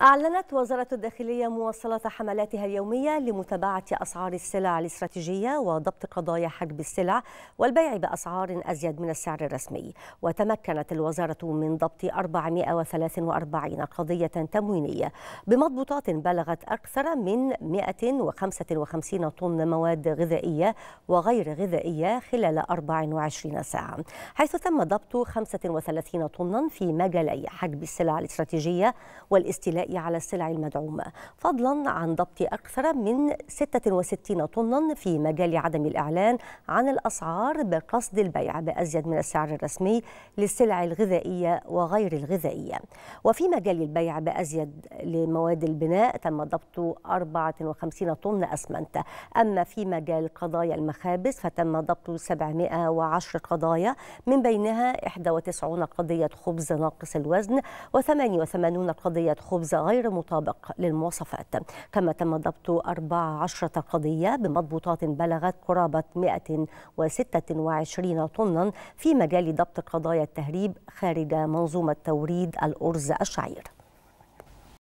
أعلنت وزارة الداخلية مواصلة حملاتها اليومية لمتابعة أسعار السلع الاستراتيجية وضبط قضايا حجب السلع والبيع بأسعار أزيد من السعر الرسمي وتمكنت الوزارة من ضبط 443 قضية تموينية بمضبوطات بلغت أكثر من 155 طن مواد غذائية وغير غذائية خلال 24 ساعة حيث تم ضبط 35 طنا في مجالي حجب السلع الاستراتيجية والاستيلاء الغذائي على السلع المدعومة فضلا عن ضبط أكثر من 66 طنا في مجال عدم الإعلان عن الأسعار بقصد البيع بأزيد من السعر الرسمي للسلع الغذائية وغير الغذائية وفي مجال البيع بأزيد لمواد البناء تم ضبط 54 طن أسمنت أما في مجال قضايا المخابز فتم ضبط 710 قضايا من بينها 91 قضية خبز ناقص الوزن و88 قضية خبز غير مطابق للمواصفات كما تم ضبط 14 قضية بمضبوطات بلغت قرابة 126 طنا في مجال ضبط قضايا التهريب خارج منظومة توريد الأرز الشعير